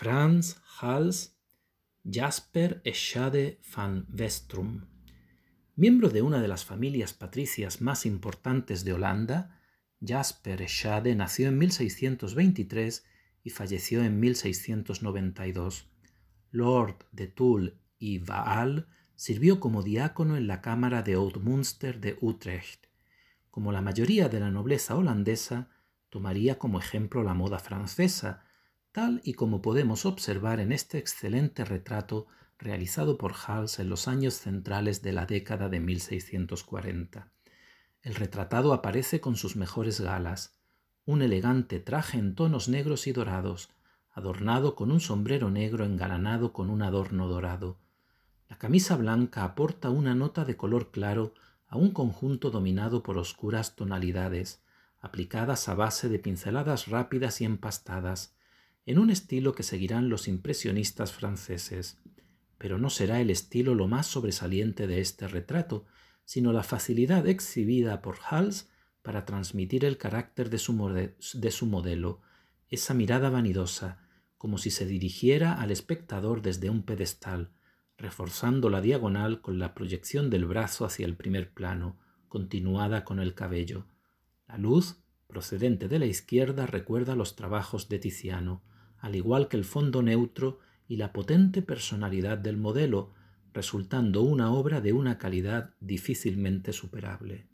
Franz Hals Jasper Schade van Westrum. Miembro de una de las familias patricias más importantes de Holanda, Jasper Schade nació en 1623 y falleció en 1692. Lord de Toul y Vaal sirvió como diácono en la Cámara de Oudmunster de Utrecht. Como la mayoría de la nobleza holandesa, tomaría como ejemplo la moda francesa, tal y como podemos observar en este excelente retrato realizado por Hals en los años centrales de la década de 1640. El retratado aparece con sus mejores galas, un elegante traje en tonos negros y dorados, adornado con un sombrero negro engalanado con un adorno dorado. La camisa blanca aporta una nota de color claro a un conjunto dominado por oscuras tonalidades, aplicadas a base de pinceladas rápidas y empastadas, en un estilo que seguirán los impresionistas franceses, pero no será el estilo lo más sobresaliente de este retrato, sino la facilidad exhibida por Hals para transmitir el carácter de su, de su modelo, esa mirada vanidosa, como si se dirigiera al espectador desde un pedestal, reforzando la diagonal con la proyección del brazo hacia el primer plano, continuada con el cabello. La luz, procedente de la izquierda, recuerda los trabajos de Tiziano, al igual que el fondo neutro y la potente personalidad del modelo, resultando una obra de una calidad difícilmente superable.